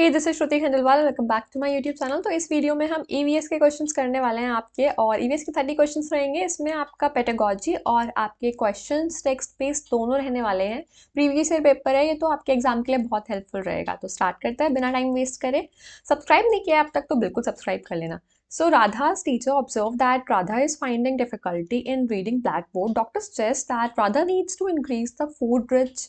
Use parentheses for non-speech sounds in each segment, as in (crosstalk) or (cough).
Hey this is Shruti Khandelwal welcome back to my YouTube channel तो इस video में हम ईवीएस e के क्वेश्चंस करने वाले हैं आपके और ईवीएस e के थर्टी क्वेश्चंस रहेंगे इसमें आपका पेटागॉजी और आपके क्वेश्चंस टेक्स्ट बेस्ड दोनों रहने वाले हैं प्रीवियस ईयर पेपर है ये तो आपके एग्जाम के लिए बहुत हेल्पफुल रहेगा तो स्टार्ट करते हैं बिना टाइम वेस्ट करें सब्सक्राइब नहीं किया अब तक तो बिल्कुल सब्सक्राइब कर लेना so Radha teacher observe that Radha is finding difficulty in reading blackboard doctors suggests that Radha needs to increase the food rich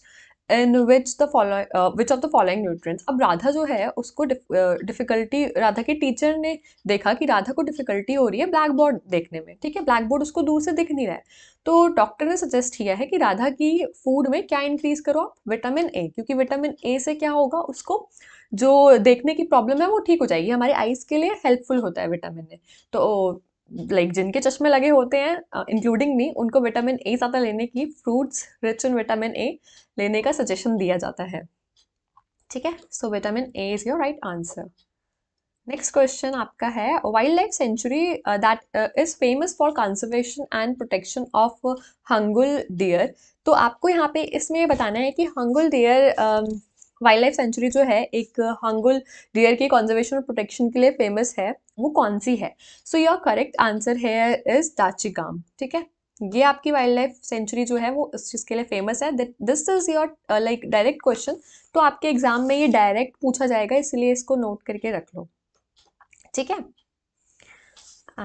in which the following which of the following nutrients अब राधा जो है उसको डिफ़िकल्टी uh, राधा के teacher ने देखा कि राधा को difficulty हो रही है ब्लैक बोर्ड देखने में ठीक है ब्लैक बोर्ड उसको दूर से दिख नहीं रहा है तो डॉक्टर ने सजेस्ट किया है कि राधा की फूड में क्या इंक्रीज़ करो आप विटामिन ए क्योंकि विटामिन ए से क्या होगा उसको जो देखने की प्रॉब्लम है वो ठीक हो जाएगी हमारी आइज़ के लिए हेल्पफुल होता है विटामिन ए तो लाइक like, जिनके चश्मे लगे होते हैं इंक्लूडिंग मी उनको विटामिन ए ज़्यादा लेने की fruits rich in vitamin A लेने का सजेशन दिया जाता है ठीक है so vitamin A is your right answer next question आपका है wildlife sanctuary that is famous for conservation and protection of hangul deer तो आपको यहाँ पे इसमें बताना है कि hangul deer uh, wildlife sanctuary जो है एक हांगुल uh, डियर के कॉन्जर्वेशन और प्रोटेक्शन के लिए फेमस है वो कौन सी है सो योर करेक्ट आंसर है इज दाचीगाम ठीक है ये आपकी वाइल्ड लाइफ सेंचुरी जो है वो इस चीज़ के लिए फेमस है this is your like direct question तो आपके एग्जाम में ये डायरेक्ट पूछा जाएगा इसलिए इसको नोट करके रख लो ठीक है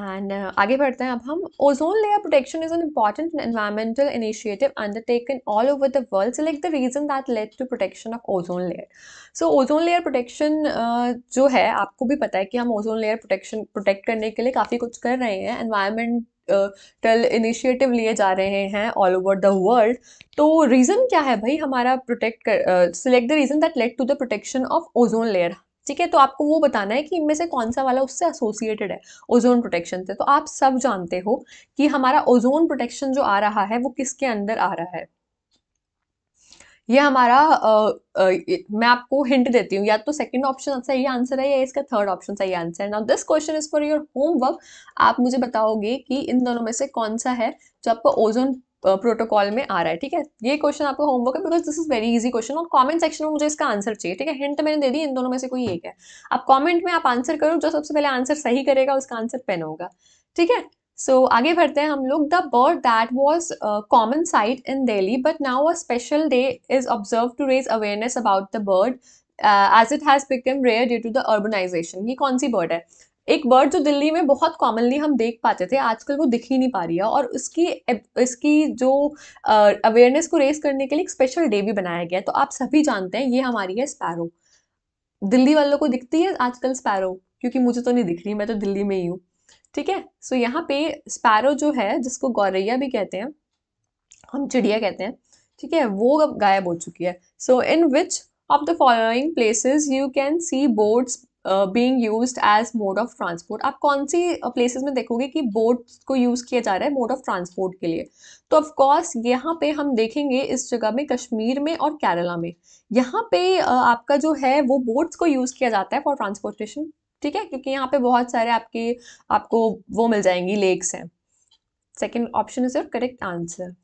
एंड uh, आगे बढ़ते हैं अब हम ozone layer protection is an important environmental initiative undertaken all over the world like the reason that led to protection of ozone layer so ozone layer protection जो है आपको भी पता है कि हम ओजोन लेयर प्रोटेक्शन प्रोटेक्ट करने के लिए काफ़ी कुछ कर रहे हैं एनवायरमेंट टल इनिशिएटिव लिए जा रहे हैं ऑल ओवर द वर्ल्ड तो रीज़न क्या है भाई हमारा प्रोटेक्ट कर select the reason that let to the protection of ozone layer ठीक है तो आपको वो बताना है कि इनमें से कौन सा वाला उससे एसोसिएटेड है ओजोन प्रोटेक्शन से तो आप सब जानते हो कि हमारा ओजोन प्रोटेक्शन जो आ रहा है वो किसके अंदर आ रहा है ये हमारा आ, आ, मैं आपको हिंट देती हूँ या तो सेकंड ऑप्शन सही आंसर है या इसका थर्ड ऑप्शन सही आंसर है now this question is for your homework आप मुझे बताओगे कि इन दोनों में से कौन सा है जो आपको ओजोन प्रोटोकॉल में आ रहा है ठीक है ये क्वेश्चन आपका होमवर्क है because this is very easy question और कमेंट सेक्शन में मुझे इसका आंसर चाहिए ठीक है हिंट मैंने दे दी इन दोनों में से कोई एक है आप कमेंट में आप आंसर करो जो सबसे पहले आंसर सही करेगा उसका आंसर पेन होगा ठीक है सो so, आगे बढ़ते हैं हम लोग the bird that was common sight in Delhi but now a special day is observe to raise awareness about the bird as it has become rare due to the urbanisation ये कौन सी बर्ड है एक bird जो दिल्ली में बहुत commonly हम देख पाते थे आजकल वो दिख ही नहीं पा रही है और उसकी इसकी जो अवेयरनेस को रेस करने के लिए एक स्पेशल डे भी बनाया गया है तो आप सभी जानते हैं ये हमारी है स्पैरो दिल्ली वालों को दिखती है आजकल स्पैरो क्योंकि मुझे तो नहीं दिख रही मैं तो दिल्ली में ही हूँ ठीक है सो so, यहाँ पे स्पैरो जो है जिसको गौरैया भी कहते हैं हम चिड़िया कहते हैं ठीक है वो गायब हो चुकी है so in which of the following places you can see boats being use as mode of transport आप कौन सी प्लेसेस में देखोगे कि बोट को यूज़ किया जा रहा है मोड ऑफ ट्रांसपोर्ट के लिए तो ऑफकोर्स यहाँ पे हम देखेंगे इस जगह में कश्मीर में और केरला में यहाँ पे आपका जो है वो बोट्स को यूज़ किया जाता है फॉर ट्रांसपोर्टेशन ठीक है क्योंकि यहाँ पे बहुत सारे आपके आपको वो मिल जाएंगी लेक्स हैं second option is your correct answer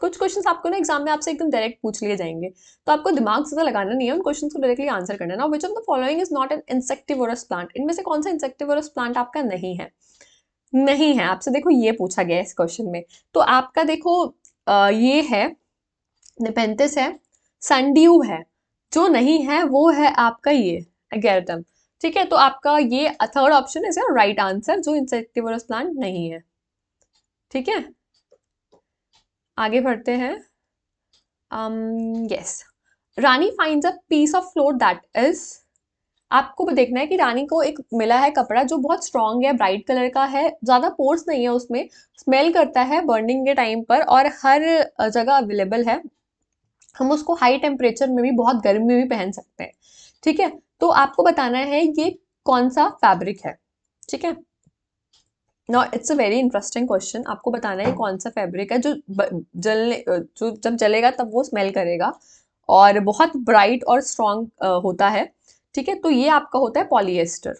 कुछ क्वेश्चंस आपको ना एग्जाम में आपसे एकदम डायरेक्ट पूछ लिए जाएंगे तो आपको दिमाग से तो लगाना नहीं है उन क्वेश्चन को डायरेक्टली आंसर करना ना which of the following is not an insectivorous plant इनमें से कौन सा इंसेक्टिवोरस प्लांट आपका नहीं है नहीं है आपसे देखो ये पूछा गया इस क्वेश्चन में तो आपका देखो आ, ये है निपेंतिस है सनड्यू है जो नहीं है वो है आपका ये एगेरटम ठीक है तो आपका ये third option is right answer जो इंसेक्टिवरस प्लांट नहीं है ठीक है आगे बढ़ते हैं yes um, Rani find a piece of floor that is आपको देखना है कि रानी को एक मिला है कपड़ा जो बहुत स्ट्रांग है ब्राइट कलर का है ज़्यादा पोर्स नहीं है उसमें स्मेल करता है बर्निंग के टाइम पर और हर जगह अवेलेबल है हम उसको हाई टेम्परेचर में भी बहुत गर्मी में भी पहन सकते हैं ठीक है तो आपको बताना है ये कौन सा फैब्रिक है ठीक है ना it's a very interesting question आपको बताना है कौन सा फैब्रिक है जो जलने जो जब जलेगा तब वो स्मेल करेगा और बहुत ब्राइट और स्ट्रॉन्ग होता है ठीक है तो ये आपका होता है पॉलीएस्टर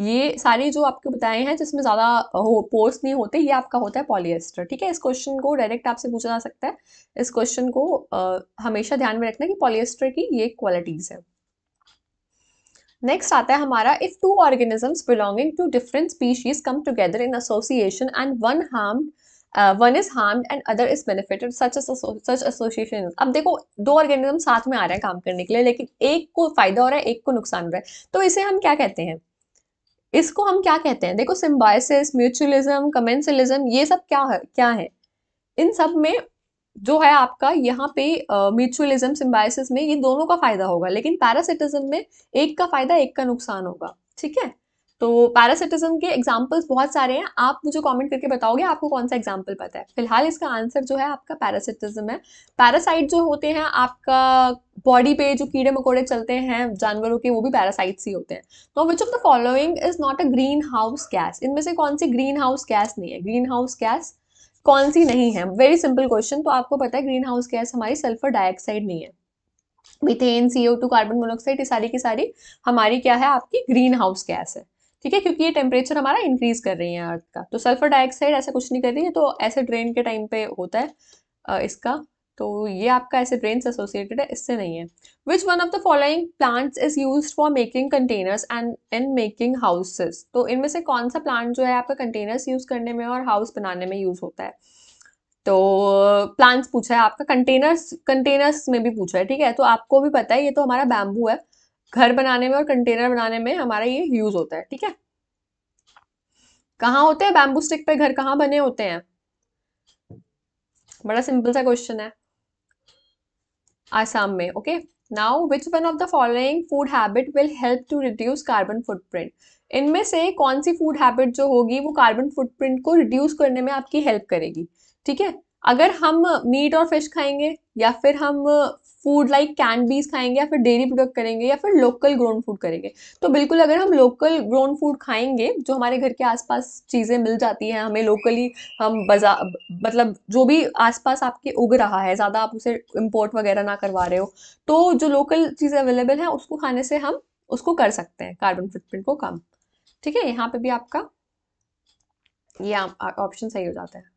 ये सारे जो आपको बताए हैं जिसमें ज़्यादा हो पोर्स नहीं होते ये आपका होता है पॉलीएस्टर ठीक है इस क्वेश्चन को डायरेक्ट आपसे पूछा जा सकता है इस क्वेश्चन को आ, हमेशा ध्यान में रखना कि पॉलीएस्टर की ये क्वालिटीज़ है नेक्स्ट आता है हमारा if two organisms belonging to different species come together in association and one harm one is harm and other is benefited such such अब देखो दो ऑर्गेनिज्म साथ में आ रहे हैं काम करने के लिए लेकिन एक को फायदा हो रहा है एक को नुकसान हो रहा है तो इसे हम क्या कहते हैं इसको हम क्या कहते हैं देखो सिम्बायसिस म्यूचुअलिज्म कमेंसलिज्म ये सब क्या है क्या है इन सब में जो है आपका यहाँ पे म्यूचुअलिज्म सिम्बाइसिस में ये दोनों का फायदा होगा लेकिन पैरासिटिज्म में एक का फायदा एक का नुकसान होगा ठीक है तो पैरासिटिज्म के एग्जाम्पल्स बहुत सारे हैं आप मुझे कमेंट करके बताओगे आपको कौन सा एग्जाम्पल पता है फिलहाल इसका आंसर जो है आपका पैरासिटिज्म है पैरासाइट जो होते हैं आपका बॉडी पे जो कीड़े मकोड़े चलते हैं जानवरों के वो भी पैरासाइट्स ही होते हैं तो which of the following is not a green house gas इनमें से कौन सी ग्रीन हाउस गैस नहीं है ग्रीन हाउस गैस कौन सी नहीं है वेरी सिंपल क्वेश्चन तो आपको पता है ग्रीन हाउस गैस हमारी सल्फर डाइऑक्साइड नहीं है methane O two carbon monoxide ये सारी की सारी हमारी क्या है आपकी ग्रीन हाउस गैस है ठीक है क्योंकि ये टेम्परेचर हमारा इंक्रीज कर रही है अर्थ का तो सल्फर डाइऑक्साइड ऐसा कुछ नहीं कर रही है तो ऐसे ड्रेन के टाइम पे होता है इसका तो ये आपका ऐसे ब्रेन से एसोसिएटेड है इससे नहीं है which one of the following plants is use for making containers and in making houses तो इनमें से कौन सा प्लांट जो है आपका कंटेनर्स यूज करने में और हाउस बनाने में यूज होता है तो प्लांट्स पूछा है आपका कंटेनर्स कंटेनर्स में भी पूछा है ठीक है तो आपको भी पता है ये तो हमारा बैम्बू है घर बनाने में और कंटेनर बनाने में हमारा ये यूज होता है ठीक है कहाँ होते हैं बैम्बू स्टिक पे घर कहाँ बने होते हैं बड़ा सिंपल सा क्वेश्चन है आसाम में okay now which one of the following food habit will help to reduce carbon footprint इनमें से कौन सी फूड हैबिट जो होगी वो कार्बन फुटप्रिंट को रिड्यूस करने में आपकी हेल्प करेगी ठीक है अगर हम मीट और फिश खाएंगे या फिर हम फूड लाइक कैन बीज खाएंगे या फिर डेयरी प्रोडक्ट करेंगे या फिर लोकल ग्रोन फूड करेंगे तो बिल्कुल अगर हम लोकल ग्रोन फूड खाएंगे जो हमारे घर के आसपास चीज़ें मिल जाती हैं हमें लोकली हम बाजार मतलब जो भी आसपास आपके उग रहा है ज़्यादा आप उसे इम्पोर्ट वगैरह ना करवा रहे हो तो जो लोकल चीज़ें अवेलेबल हैं उसको खाने से हम उसको कर सकते हैं कार्बन फुटप्रिंट को कम ठीक है यहाँ पे भी आपका ये ऑप्शन सही हो जाता है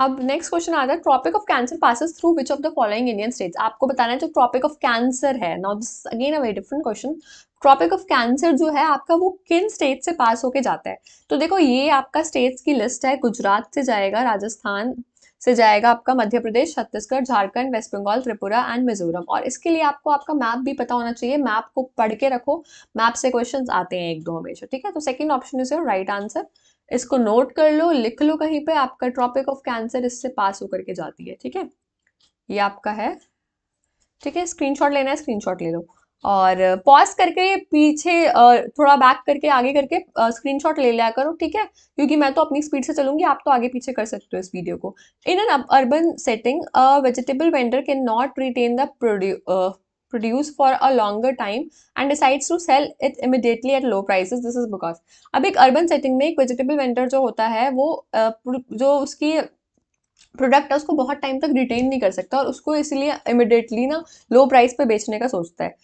अब नेक्स्ट क्वेश्चन आ है tropic of cancer passes through which of the following Indian states आपको बताना है जो ट्रॉपिक ऑफ कैंसर है now this again a very different question tropic of cancer जो है आपका वो किन स्टेट से पास होके जाता है तो देखो ये आपका स्टेट्स की लिस्ट है गुजरात से जाएगा राजस्थान से जाएगा आपका मध्य प्रदेश छत्तीसगढ़ झारखंड वेस्ट बंगाल त्रिपुरा एंड मिजोरम और इसके लिए आपको आपका मैप भी पता होना चाहिए मैप को पढ़ के रखो मैप से क्वेश्चन आते हैं एक दो हमेशा ठीक है तो second option is your right answer इसको नोट कर लो लिख लो कहीं पे आपका ट्रॉपिक ऑफ कैंसर इससे पास होकर के जाती है ठीक है ये आपका है ठीक है स्क्रीनशॉट लेना है स्क्रीनशॉट ले लो और पॉज करके पीछे थोड़ा बैक करके आगे करके स्क्रीनशॉट ले लिया करो ठीक है क्योंकि मैं तो अपनी स्पीड से चलूंगी आप तो आगे पीछे कर सकते हो इस वीडियो को in an urban setting vegetable vendor can not retain the produce for a longer time and decides to sell it immediately at low prices this is because अब एक urban setting में एक vegetable vendor जो होता है वो जो उसकी प्रोडक्ट है उसको बहुत टाइम तक रिटेन नहीं कर सकता और उसको इसलिए इमिडिएटली ना लो प्राइस पे बेचने का सोचता है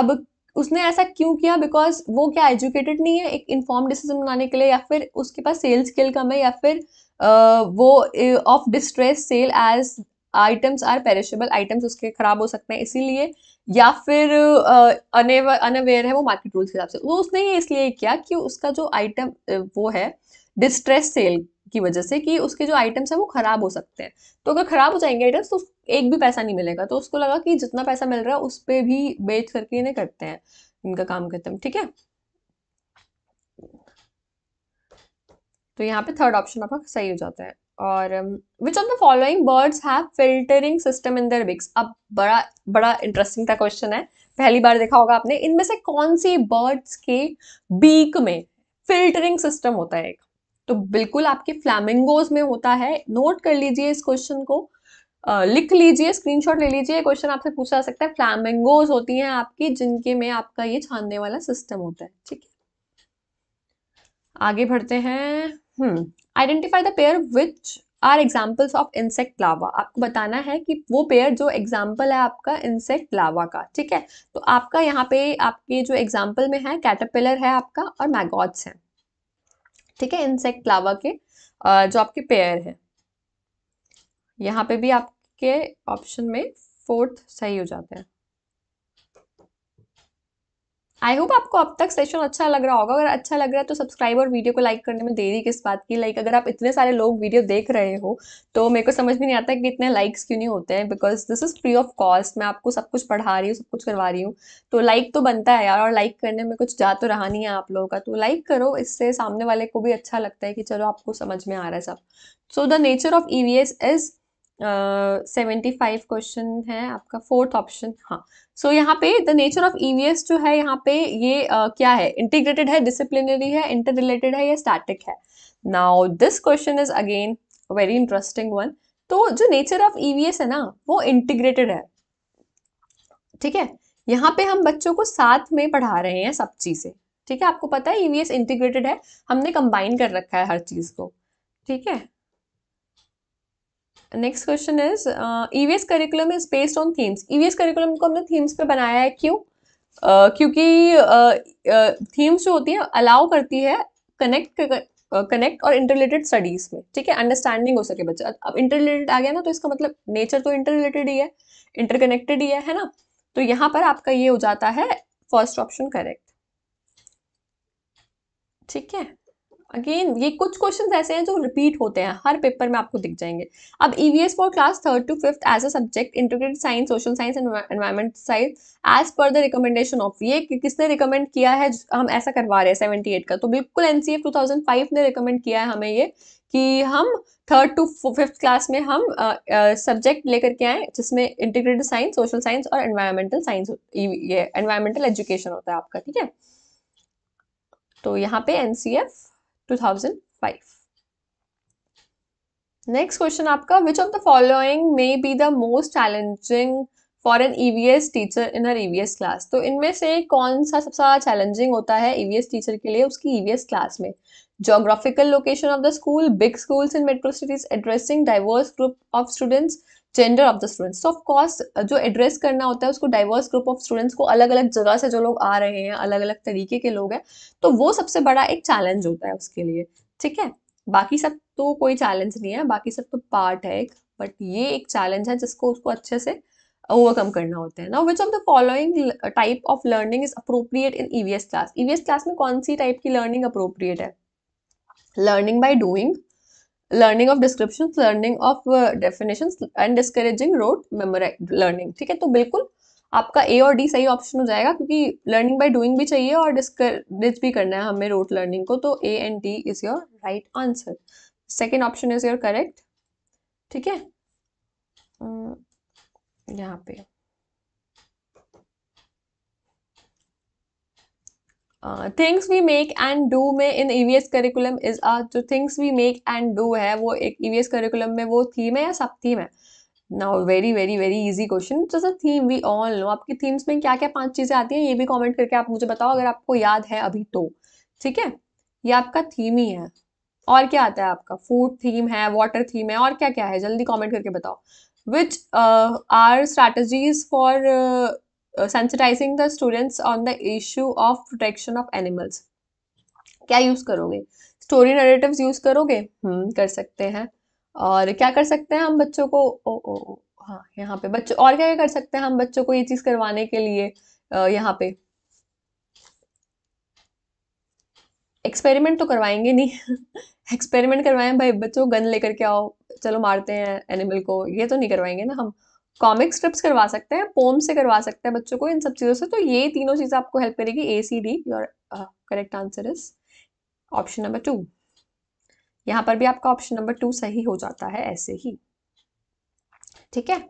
अब उसने ऐसा क्यों किया बिकॉज वो क्या एजुकेटेड नहीं है एक इन्फॉर्म डिसीजन बनाने के लिए या फिर उसके पास सेल्स स्किल कम है या फिर आ, वो of distress sale as items are perishable items उसके ख़राब हो सकते हैं इसीलिए या फिर अनअवेयर अनअवेयर है वो मार्केट रूल्स के हिसाब से वो उसने ये इसलिए किया कि उसका जो आइटम वो है डिस्ट्रेस सेल की वजह से कि उसके जो आइटम्स हैं वो ख़राब हो सकते हैं तो अगर ख़राब हो जाएंगे आइटम्स तो एक भी पैसा नहीं मिलेगा तो उसको लगा कि जितना पैसा मिल रहा है उस पर भी बेच करके इन्हें करते हैं इनका काम करते हैं ठीक है तो यहाँ पे थर्ड ऑप्शन आपका सही हो जाता है और which of the following birds have filtering system in their beaks अब बड़ा बड़ा इंटरेस्टिंग था क्वेश्चन है पहली बार देखा होगा आपने इनमें से कौन सी बर्ड्स के बीक में फिल्टरिंग सिस्टम होता है एक तो बिल्कुल आपके फ्लैमिंगोज में होता है नोट कर लीजिए इस क्वेश्चन को आ, लिख लीजिए स्क्रीनशॉट ले लीजिए क्वेश्चन आपसे पूछा जा सकता है फ्लैमिंगोज होती हैं आपकी जिनके में आपका ये छानने वाला सिस्टम होता है ठीक है आगे बढ़ते हैं identify hmm. identify the pair are examples of insect larva आपको बताना है कि वो पेयर जो एग्जाम्पल है आपका इंसेक्ट लावा का ठीक है तो आपका यहाँ पे आपके जो एग्जाम्पल में है कैटरपिलर है आपका और मैगॉट्स है ठीक है इंसेक्ट लावा के जो आपके पेयर है यहाँ पे भी आपके ऑप्शन में फोर्थ सही हो जाते हैं आई होप आपको अब तक सेशन अच्छा लग रहा होगा अगर अच्छा लग रहा है तो सब्सक्राइब और वीडियो को लाइक करने में देरी किस बात की लाइक अगर आप इतने सारे लोग वीडियो देख रहे हो तो मेरे को समझ भी नहीं आता कि इतने लाइक्स क्यों नहीं होते हैं because this is free of cost मैं आपको सब कुछ पढ़ा रही हूँ सब कुछ करवा रही हूँ तो लाइक तो बनता है यार और लाइक करने में कुछ जा तो रहा नहीं है आप लोगों का तो लाइक करो इससे सामने वाले को भी अच्छा लगता है कि चलो आपको समझ में आ रहा है सब so the nature of E V S is seventy five question है आपका फोर्थ ऑप्शन हाँ सो so, यहाँ पे द नेचर ऑफ ई जो है यहाँ पे ये uh, क्या है इंटीग्रेटेड है डिसिप्लिनरी है इंटर रिलेटेड है या स्टैटिक है now this question is again very interesting one तो जो नेचर ऑफ ई है ना वो इंटीग्रेटेड है ठीक है यहाँ पे हम बच्चों को साथ में पढ़ा रहे हैं सब चीज़ें ठीक है आपको पता है ईवीएस e इंटीग्रेटेड है हमने कंबाइन कर रखा है हर चीज़ को ठीक है next question is EVS curriculum is based on themes EVS curriculum को हमने थीम्स पे बनाया है क्यों uh, क्योंकि थीम्स uh, uh जो होती है अलाउ करती है कनेक्ट कनेक्ट uh, और इंटरलेटेड स्टडीज में ठीक है अंडरस्टैंडिंग हो सके बच्चा अब रिलेटेड आ गया ना तो इसका मतलब नेचर तो रिलेटेड ही है इंटरकनेक्टेड ही है है ना तो यहाँ पर आपका ये हो जाता है फर्स्ट ऑप्शन करेक्ट ठीक है अगेन ये कुछ क्वेश्चन ऐसे हैं जो रिपीट होते हैं हर पेपर में आपको दिख जाएंगे अब E V S for class third to fifth as a subject integrated science social science and environment science as per the recommendation of ये कि किसने रिकमेंड किया है हम ऐसा करवा रहे हैं सेवेंटी एट का तो बिल्कुल N C F two thousand five ने रिकमेंड किया है हमें ये कि हम थर्ड टू फिफ्थ क्लास में हम सब्जेक्ट लेकर के आए जिसमें इंटीग्रेटेड साइंस सोशल साइंस और एनवायरमेंटल साइंस e ये एनवायरमेंटल एजुकेशन होता है आपका ठीक है तो यहाँ पे एनसीएफ 2005 नेक्स्ट क्वेश्चन आपका which of the following may be the most challenging for an EVS teacher in her EVS class तो इनमें से कौन सा सबसे ज़्यादा चैलेंजिंग होता है ईवीएस e टीचर के लिए उसकी ईवीएस e क्लास में geographical location of the school, big schools in metro cities addressing diverse group of students, gender of the students तो ऑफकोर्स जो एड्रेस करना होता है उसको डाइवर्स ग्रुप ऑफ स्टूडेंट्स को अलग अलग जगह से जो लोग आ रहे हैं अलग अलग तरीके के लोग हैं तो वो सबसे बड़ा एक चैलेंज होता है उसके लिए ठीक है बाकी सब तो कोई चैलेंज नहीं है बाकी सब तो पार्ट है एक बट ये एक चैलेंज है जिसको उसको अच्छे से ओवरकम करना होता है ना which of the following type of learning is appropriate in EVS class EVS class में कौन सी टाइप की लर्निंग अप्रोप्रिएट है learning by doing learning of description learning of definition and discouraging rote memorise learning ठीक है तो बिल्कुल आपका ए और डी सही ऑप्शन हो जाएगा क्योंकि लर्निंग बाय डूइंग भी चाहिए और डिस्करेज भी करना है हमें रोड लर्निंग को तो A and D is your right answer second option is your correct ठीक है यहाँ पे things we make and do में in E V S curriculum is आ जो things we make and do है वो एक ई वी एस करिकुलम में वो थीम है या सब थीम है now very very very easy question जैसे थीम वी ऑल नो आपकी थीम्स में क्या क्या पांच चीज़ें आती हैं ये भी कॉमेंट करके आप मुझे बताओ अगर आपको याद है अभी तो ठीक है ये आपका थीम ही है और क्या आता है आपका फूड थीम है वाटर थीम है और क्या क्या है जल्दी कॉमेंट करके बताओ which are strategies for sensitising the students on the issue of protection of animals क्या यूज करोगे स्टोरी नरेटिव यूज करोगे हम्म कर सकते हैं और क्या कर सकते हैं हम बच्चों को ओ ओ, ओ हाँ यहाँ पे बच्चों और क्या क्या कर सकते हैं हम बच्चों को ये चीज करवाने के लिए यहाँ पे एक्सपेरिमेंट तो करवाएंगे नहीं एक्सपेरिमेंट (laughs) करवाएं भाई बच्चों गन लेकर के आओ चलो मारते हैं एनिमल को ये तो नहीं करवाएंगे ना हम कॉमिक स्ट्रिप्स करवा सकते हैं पोम से करवा सकते हैं बच्चों को इन सब चीज़ों से तो ये तीनों चीज़ें आपको हेल्प करेगी A C D your correct answer is option number two यहाँ पर भी आपका ऑप्शन नंबर टू सही हो जाता है ऐसे ही ठीक है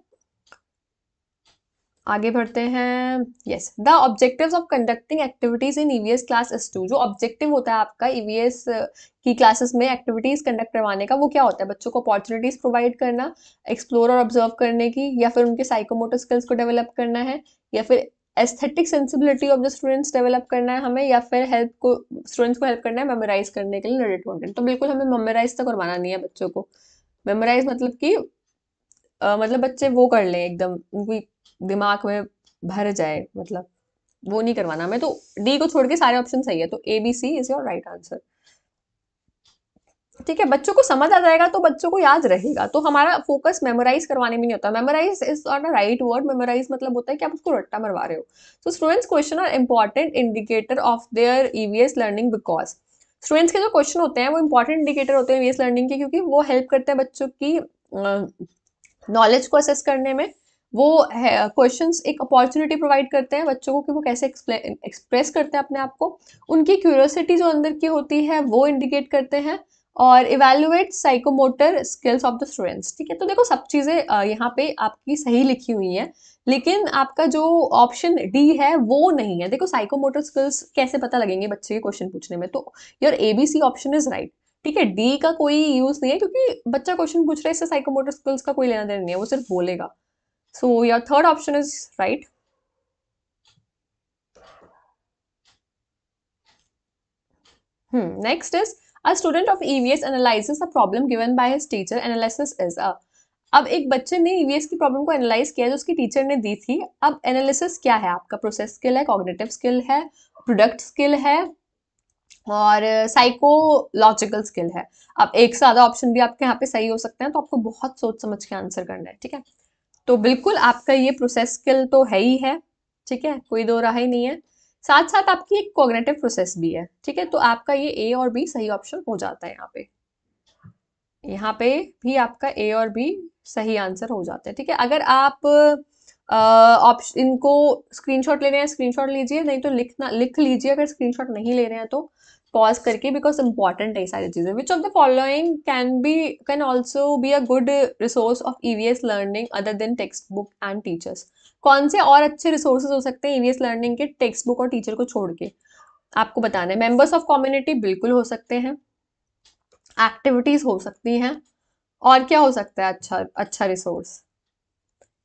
आगे बढ़ते हैं yes the objective of conducting activities in EVS class is to जो ऑब्जेक्टिव होता है आपका ईवीएस e की क्लासेस में एक्टिविटीज कंडक्ट करवाने का वो क्या होता है बच्चों को अपॉर्चुनिटीज प्रोवाइड करना एक्सप्लोर और ऑब्जर्व करने की या फिर उनके साइकोमोटर स्किल्स को डेवलप करना है या फिर aesthetic sensibility of the students develop करना है हमें या फिर हेल्प को स्टूडेंट्स को हेल्प करना है मेमोराइज करने के लिए रिलेटेड कॉन्टेंट तो बिल्कुल हमें मेमोराइज तो करवाना नहीं है बच्चों को मेमोराइज मतलब कि Uh, मतलब बच्चे वो कर लें एकदम उनकी दिमाग में भर जाए मतलब वो नहीं करवाना मैं तो डी को छोड़ के सारे ऑप्शन सही है तो A B C is your right answer ठीक है बच्चों को समझ आ जाएगा तो बच्चों को याद रहेगा तो हमारा फोकस मेमोराइज करवाने में नहीं होता memorise is not a right word memorise मतलब होता है कि आप उसको रट्टा मरवा रहे हो so students question are important indicator of their EVS learning because students के जो क्वेश्चन होते हैं वो इंपॉर्टेंट इंडिकेटर होते हैं ईवीएस e लर्निंग के क्योंकि वो हेल्प करते हैं बच्चों की नॉलेज uh, को असेस करने में वो क्वेश्चन एक अपॉर्चुनिटी प्रोवाइड करते हैं बच्चों को कि वो कैसे एक्सप्रेस करते हैं अपने आप को उनकी क्यूरियोसिटी जो अंदर की होती है वो इंडिकेट करते हैं और evaluate psychomotor skills of the students ठीक है तो देखो सब चीज़ें यहाँ पे आपकी सही लिखी हुई हैं लेकिन आपका जो ऑप्शन डी है वो नहीं है देखो साइकोमोटर स्किल्स कैसे पता लगेंगे बच्चे के क्वेश्चन पूछने में तो your A B C option is right ठीक है डी का कोई यूज़ नहीं है क्योंकि बच्चा क्वेश्चन पूछ रहा है इससे साइकोमोटर स्किल्स का कोई लेना देना नहीं है वो सिर्फ बोलेगा So your third option is right. Hmm. Next is a student of EVS analyzes a problem given by his teacher. Analysis is a अब एक बच्चे ने ईवीएस e की प्रॉब्लम को एनालाइज किया जो उसकी टीचर ने दी थी अब एनालिसिस क्या है आपका प्रोसेस स्किल है कॉग्निटिव स्किल है प्रोडक्ट स्किल है और साइकोलॉजिकल स्किल है अब एक से ज़्यादा ऑप्शन भी आपके यहाँ पे सही हो सकते हैं तो आपको बहुत सोच समझ के आंसर करना है ठीक है तो बिल्कुल आपका ये प्रोसेस स्किल तो है ही है ठीक है कोई दो राह ही नहीं है साथ साथ आपकी एक कोग्नेटिव प्रोसेस भी है ठीक है तो आपका ये ए और बी सही ऑप्शन हो जाता है यहाँ पे यहाँ पे भी आपका ए और बी सही आंसर हो जाता है ठीक है अगर आप ऑप्शन इनको स्क्रीनशॉट ले रहे हैं स्क्रीनशॉट लीजिए नहीं तो लिखना लिख लीजिए अगर स्क्रीनशॉट नहीं ले रहे हैं तो पॉज करके बिकॉज इंपॉर्टेंट है सारी चीज़ें which of the following can be can also be a good resource of EVS learning other than text book and teachers कौन से और अच्छे रिसोर्सेज हो सकते हैं ईवीएस e लर्निंग के टेक्स्ट बुक और टीचर को छोड़ के आपको बताना है मेंबर्स ऑफ कम्युनिटी बिल्कुल हो सकते हैं एक्टिविटीज़ हो सकती हैं और क्या हो सकता है अच्छा अच्छा रिसोर्स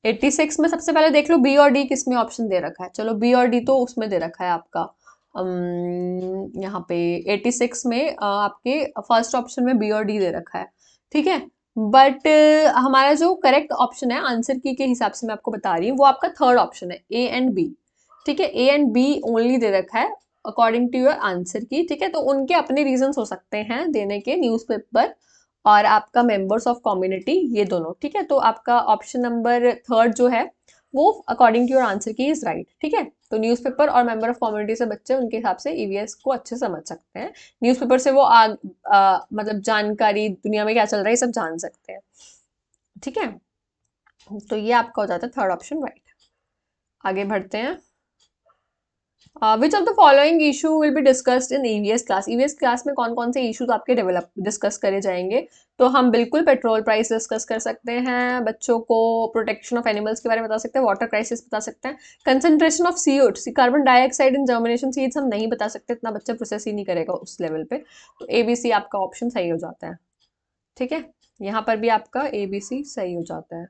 86 में सबसे पहले देख लो बी और डी किस में ऑप्शन दे रखा है चलो बी और डी तो उसमें दे रखा है आपका यहाँ पे 86 में आपके फर्स्ट ऑप्शन में बी और डी दे रखा है ठीक है बट हमारा जो करेक्ट ऑप्शन है आंसर की के हिसाब से मैं आपको बता रही हूँ वो आपका थर्ड ऑप्शन है ए एंड बी ठीक है ए एंड बी ओनली दे रखा है अकॉर्डिंग टू योर आंसर की ठीक है तो उनके अपने रीजन हो सकते हैं देने के न्यूज़पेपर और आपका मेंबर्स ऑफ कम्युनिटी ये दोनों ठीक है तो आपका ऑप्शन नंबर थर्ड जो है वो according to your answer key is right ठीक है तो न्यूज़पेपर और मेंबर ऑफ कम्युनिटी से बच्चे उनके हिसाब से ईवीएस e को अच्छे समझ सकते हैं न्यूज़पेपर से वो आग आ, मतलब जानकारी दुनिया में क्या चल रहा है सब जान सकते हैं ठीक है तो ये आपका हो जाता है थर्ड ऑप्शन राइट आगे बढ़ते हैं which of the following issue will be discussed in EVS class EVS class में कौन कौन से इशूज आपके डेवलप डिस्कस करे जाएंगे तो हम बिल्कुल पेट्रोल प्राइस डिस्कस कर सकते हैं बच्चों को प्रोटेक्शन ऑफ एनिमल्स के बारे में बता सकते हैं वाटर क्राइसिस बता सकते हैं concentration of C O two carbon dioxide in germination seeds हम नहीं बता सकते इतना बच्चा प्रोसेस ही नहीं करेगा उस लेवल पे तो ए बी सी आपका ऑप्शन सही हो जाता है ठीक है यहाँ पर भी आपका ए बी सी सही हो जाता है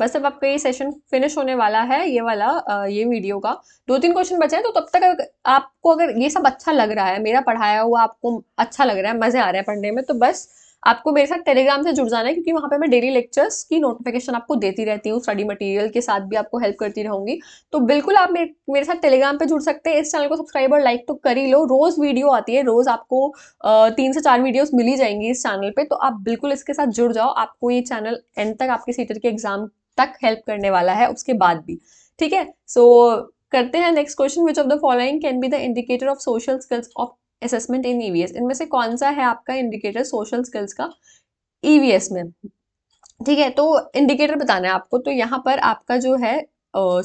बस अब आपका ये सेशन फिनिश होने वाला है ये वाला ये वीडियो का दो तीन क्वेश्चन बचे हैं तो तब तक आपको अगर ये सब अच्छा लग रहा है मेरा पढ़ाया हुआ आपको अच्छा लग रहा है मज़े आ रहे हैं पढ़ने में तो बस आपको मेरे साथ टेलीग्राम से जुड़ जाना है क्योंकि वहाँ पे मैं डेली लेक्चर्स की नोटिफिकेशन आपको देती रहती हूँ स्टडी मटेरियल के साथ भी आपको हेल्प करती रहूँगी तो बिल्कुल आप मेरे मेरे साथ टेलीग्राम पे जुड़ सकते हैं इस चैनल को सब्सक्राइब और लाइक तो कर ही लो रोज़ वीडियो आती है रोज़ आपको तीन से चार वीडियोज़ मिली जाएंगी इस चैनल पर तो आप बिल्कुल इसके साथ जुड़ जाओ आपको ये चैनल एंड तक आपके सीटर के एग्जाम तक हेल्प करने वाला है उसके बाद भी ठीक है सो so, करते हैं next question which of the following can be the indicator of social skills of assessment in EVS इनमें से कौन सा है आपका इंडिकेटर सोशल स्किल्स का ईवीएस e में ठीक है तो इंडिकेटर बताना है आपको तो यहाँ पर आपका जो है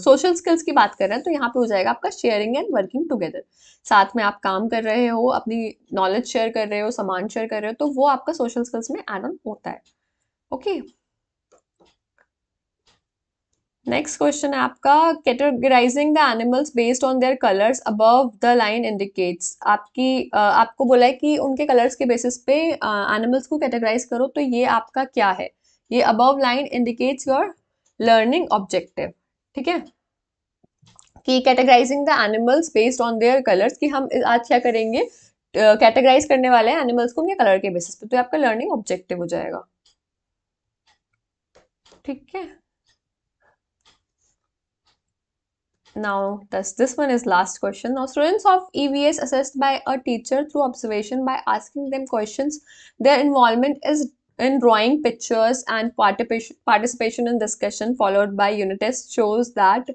सोशल uh, स्किल्स की बात कर रहे हैं तो यहाँ पे हो जाएगा आपका शेयरिंग एंड वर्किंग टुगेदर साथ में आप काम कर रहे हो अपनी नॉलेज शेयर कर रहे हो सामान शेयर कर रहे हो तो वो आपका सोशल स्किल्स में एड ऑन होता है ओके okay? नेक्स्ट क्वेश्चन है आपका categorising the animals based on their colours above the line indicates आपकी uh, आपको बोला है कि उनके कलर्स के बेसिस पे एनिमल्स uh, को कैटेगराइज करो तो ये आपका क्या है ये above line indicates your learning objective ठीक है कि categorising the animals based on their colours कि हम आज क्या करेंगे कैटेगराइज uh, करने वाले हैं एनिमल्स को उनके कलर के बेसिस पे तो आपका लर्निंग ऑब्जेक्टिव हो जाएगा ठीक है Now, thus this one is last question. Now, students of EVS assessed by a teacher through observation by asking them questions. Their involvement is in drawing pictures and participation in discussion followed by unit test shows that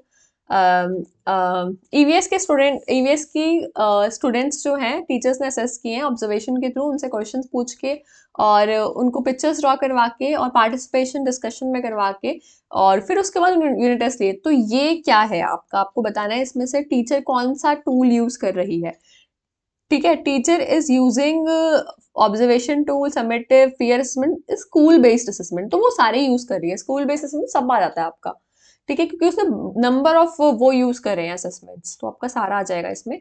EVS um, um, e के student EVS e की students uh, जो हैं teachers ने assess किए हैं observation के through उनसे questions पूछ के और उनको पिक्चर्स ड्रॉ करवा के और पार्टिसिपेशन डिस्कशन में करवा के और फिर उसके बाद यूनिट टेस्ट लिए तो ये क्या है आपका आपको बताना है इसमें से टीचर कौन सा टूल यूज़ कर रही है ठीक है teacher is using observation tool summative for assessment school based assessment तो वो सारे यूज़ कर रही है स्कूल बेस्ड असेसमेंट सब आ जाता है आपका ठीक है क्योंकि उसने नंबर ऑफ वो यूज़ कर रहे हैं असेसमेंट्स तो आपका सारा आ जाएगा इसमें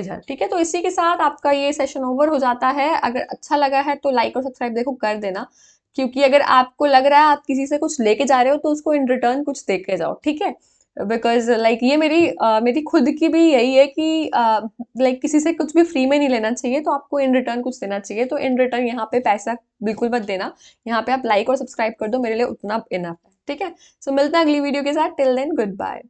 इधर ठीक है तो इसी के साथ आपका ये सेशन ओवर हो जाता है अगर अच्छा लगा है तो लाइक और सब्सक्राइब देखो कर देना क्योंकि अगर आपको लग रहा है आप किसी से कुछ लेके जा रहे हो तो उसको इन रिटर्न कुछ दे के जाओ ठीक है बिकॉज लाइक ये मेरी uh, मेरी खुद की भी यही है कि लाइक uh, like, किसी से कुछ भी फ्री में नहीं लेना चाहिए तो आपको इन रिटर्न कुछ देना चाहिए तो इन रिटर्न यहाँ पे पैसा बिल्कुल मत देना यहाँ पे आप लाइक और सब्सक्राइब कर दो मेरे लिए उतना इनफ है ठीक है सो so, मिलते हैं अगली वीडियो के साथ टिल देन गुड बाय